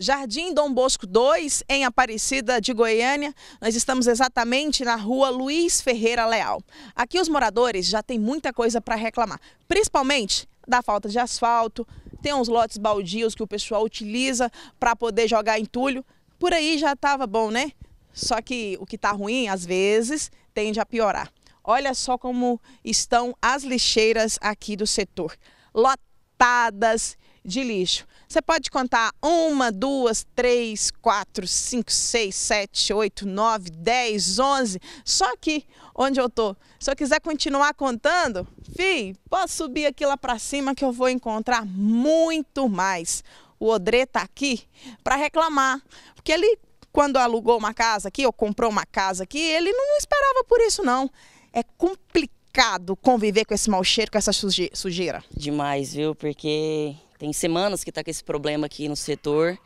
Jardim Dom Bosco 2, em Aparecida de Goiânia. Nós estamos exatamente na rua Luiz Ferreira Leal. Aqui os moradores já têm muita coisa para reclamar, principalmente da falta de asfalto, tem uns lotes baldios que o pessoal utiliza para poder jogar entulho. Por aí já estava bom, né? Só que o que está ruim, às vezes, tende a piorar. Olha só como estão as lixeiras aqui do setor. Lotadas, de lixo. Você pode contar uma, duas, três, quatro, cinco, seis, sete, oito, nove, dez, onze, só aqui onde eu tô. Se eu quiser continuar contando, fim, posso subir aqui lá para cima que eu vou encontrar muito mais. O Odre tá aqui para reclamar, porque ele quando alugou uma casa aqui ou comprou uma casa aqui, ele não esperava por isso não. É complicado conviver com esse mau cheiro, com essa sujeira? Demais, viu? Porque tem semanas que está com esse problema aqui no setor.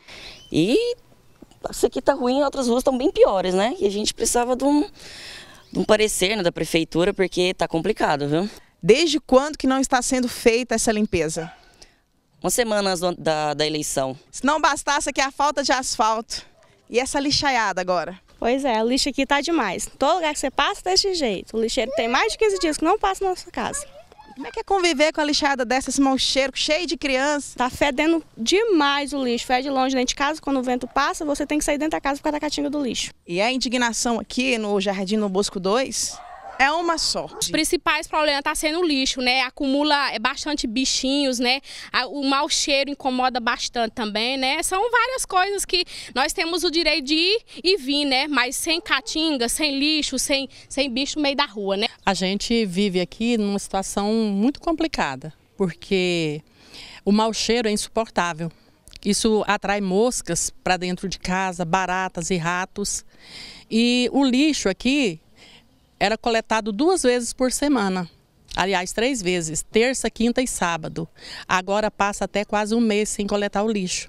E isso aqui está ruim, outras ruas estão bem piores, né? E a gente precisava de um, de um parecer né, da prefeitura, porque está complicado, viu? Desde quando que não está sendo feita essa limpeza? Uma semana antes da, da eleição. Se não bastasse aqui a falta de asfalto e essa lixaiada agora. Pois é, o lixo aqui tá demais. Todo lugar que você passa tá desse jeito. O lixeiro tem mais de 15 dias que não passa na sua casa. Como é que é conviver com a lixada dessa, esse mau cheiro, cheio de criança? Tá fedendo demais o lixo. Fede longe dentro né? de casa, quando o vento passa, você tem que sair dentro da casa por causa da catinga do lixo. E a indignação aqui no Jardim no Bosco 2 é uma só. Os principais problemas está sendo o lixo, né? Acumula é bastante bichinhos, né? O mau cheiro incomoda bastante também, né? São várias coisas que nós temos o direito de ir e vir, né? Mas sem catinga, sem lixo, sem, sem bicho no meio da rua, né? A gente vive aqui numa situação muito complicada, porque o mau cheiro é insuportável. Isso atrai moscas para dentro de casa, baratas e ratos. E o lixo aqui, era coletado duas vezes por semana. Aliás, três vezes, terça, quinta e sábado. Agora passa até quase um mês sem coletar o lixo.